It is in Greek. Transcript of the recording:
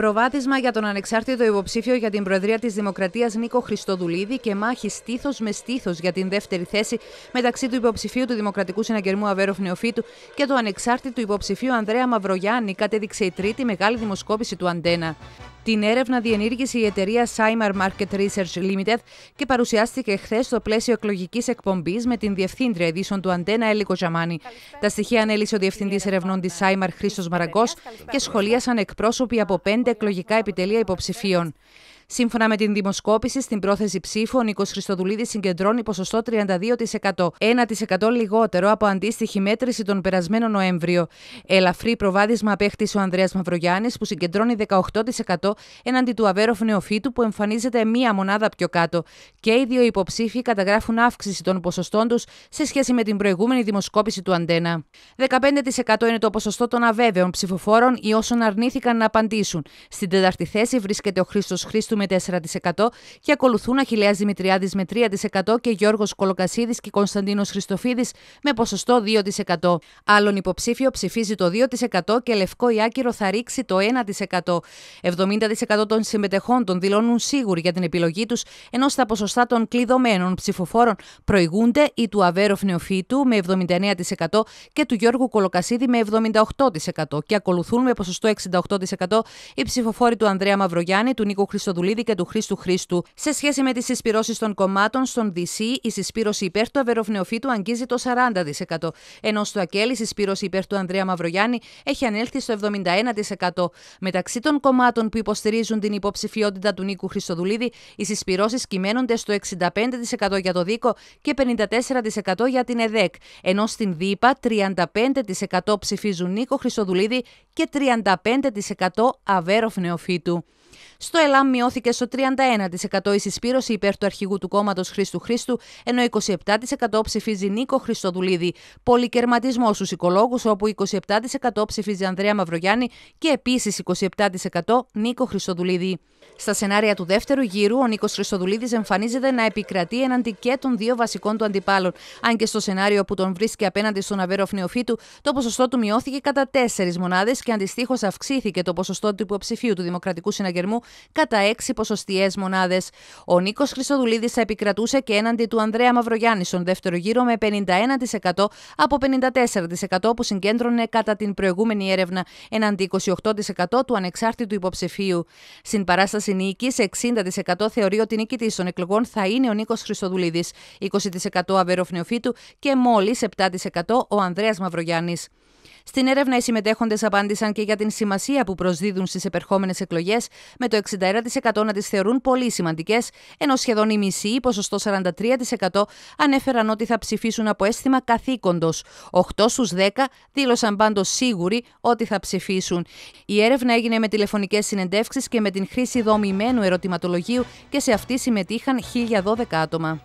Προβάδισμα για τον ανεξάρτητο υποψήφιο για την Προεδρία της Δημοκρατίας Νίκο Χριστοδουλίδη και μάχη στήθος με στήθος για την δεύτερη θέση μεταξύ του υποψηφίου του Δημοκρατικού Συναγερμού Αβέροφ Νεοφύτου και του ανεξάρτητου υποψηφίου Ανδρέα Μαυρογιάννη, κατέδειξε η τρίτη μεγάλη δημοσκόπηση του Αντένα. Την έρευνα διενήργησε η εταιρεία Simar Market Research Limited και παρουσιάστηκε χθες στο πλαίσιο εκλογικής εκπομπής με την διευθύντρια ειδήσεων του Αντένα Έλικο Τζαμάνι. Τα στοιχεία ανέλησε ο διευθυντής ερευνών της Σάιμαρ Χρήστος Μαραγκός, και σχολίασαν εκπρόσωποι από πέντε εκλογικά επιτελεία υποψηφίων. Σύμφωνα με την δημοσκόπηση, στην πρόθεση ψήφων... ο Νίκο Χριστοδουλίδης συγκεντρώνει ποσοστό 32%, 1% λιγότερο από αντίστοιχη μέτρηση τον περασμένο Νοέμβριο. Ελαφρύ προβάδισμα απέκτησε ο Ανδρέας Μαυρογιάννης, που συγκεντρώνει 18% έναντι του Αβέροφ Νεοφύτου, που εμφανίζεται μία μονάδα πιο κάτω. Και οι δύο υποψήφοι καταγράφουν αύξηση των ποσοστών τους σε σχέση με την προηγούμενη δημοσκόπηση του Αντένα. 15% είναι το ποσοστό των αβέβαιων ψηφοφόρων ή όσων αρνήθηκαν να απαντήσουν. Στην τέταρτη θέση βρίσκεται ο Χρήστος Χρήστο με 4% και ακολουθούν Αχιλέας Δημητριάδης με 3% και Γιώργος Κολοκασίδης και Κωνσταντίνος Χριστοφίδης με ποσοστό 2%. Άλλον υποψήφιο ψηφίζει το 2% και Λευκό Ιάκυρο θα ρίξει το 1%. 70% των συμμετεχόντων δηλώνουν σίγουροι για την επιλογή τους, ενώ στα ποσοστά των κλειδωμένων ψηφοφόρων προηγούνται ή του Αβέροφ Νεοφίτου με 79% και του Γιώργου Κολοκασίδη με 78% και ακολουθούν με ποσοστό 68% οι ψηφοφόροι του Ανδρέα Μαυρογιάννη, του Νίκο Χριστοδουλή του Χρήστου Χρήστου. Σε σχέση με τις συσπυρώσει των κομμάτων στον DC, η συσπήρωση υπέρ του Αβεροφνεοφύτου αγγίζει το 40%, ενώ στο Ακέλ η συσπήρωση υπέρ του Ανδρέα Μαυρογιάννη έχει ανέλθει στο 71%. Μεταξύ των κομμάτων που υποστηρίζουν την υποψηφιότητα του Νίκου Χριστοδουλίδη, οι συσπυρώσει κυμαίνονται στο 65% για το Δίκο και 54% για την ΕΔΕΚ, ενώ στην ΔΥΠΑ 35% ψηφίζουν Νίκο Χριστοδουλίδη και 35% Αβέροφ στο ΕΛΑΜ μειώθηκε στο 31% η συσπήρωση υπέρ του αρχηγού του κόμματος Χρήστου Χρήστου, ενώ 27% ψηφίζει Νίκο Χριστοδουλίδη. Πολυκερματισμό στους οικολόγους, όπου 27% ψηφίζει Ανδρέα Μαυρογιάννη και επίσης 27% Νίκο Χριστοδουλίδη. Στα σενάρια του δεύτερου γύρου, ο Νίκος Χριστοδουλίδης εμφανίζεται να επικρατεί εναντί και των δύο βασικών του αντιπάλων. Αν και στο σενάριο που τον βρίσκει απέναντι στον Αβέροφ Νεοφύτου, το ποσοστό του μειώθηκε κατά 4 μονάδες και αντιστοίχως αυξήθηκε το ποσοστό του υποψηφίου του Δημοκρατικού Συναγερμού κατά 6 ποσοστιαίες μονάδες. Ο Νίκος Χρυσοδουλίδης θα επικρατούσε και έναντι του Ανδρέα Μαυρογιάννη στον δεύτερο γύρο με 51% από 54% που συγκέντρωνε κατά την προηγούμενη έρευνα έναντι 28% του ανεξάρτητου υποψηφίου. Στην παράσταση νίκης, 60% θεωρεί ότι νικητή των εκλογών θα είναι ο Νίκος Χρυσοδουλίδης, 20% Αβεροφνεοφίτου και μόλις 7% ο Ανδρέας Μαυρογιάννης. Στην έρευνα, οι συμμετέχοντες απάντησαν και για την σημασία που προσδίδουν στις επερχόμενες εκλογές, με το 61% να τις θεωρούν πολύ σημαντικές, ενώ σχεδόν οι μισή, ποσοστό 43%, ανέφεραν ότι θα ψηφίσουν από αίσθημα καθήκοντος. 8 στου 10 δήλωσαν πάντως σίγουροι ότι θα ψηφίσουν. Η έρευνα έγινε με τηλεφωνικές συνεντεύξεις και με την χρήση δομημένου ερωτηματολογίου και σε αυτή συμμετείχαν 1012 άτομα.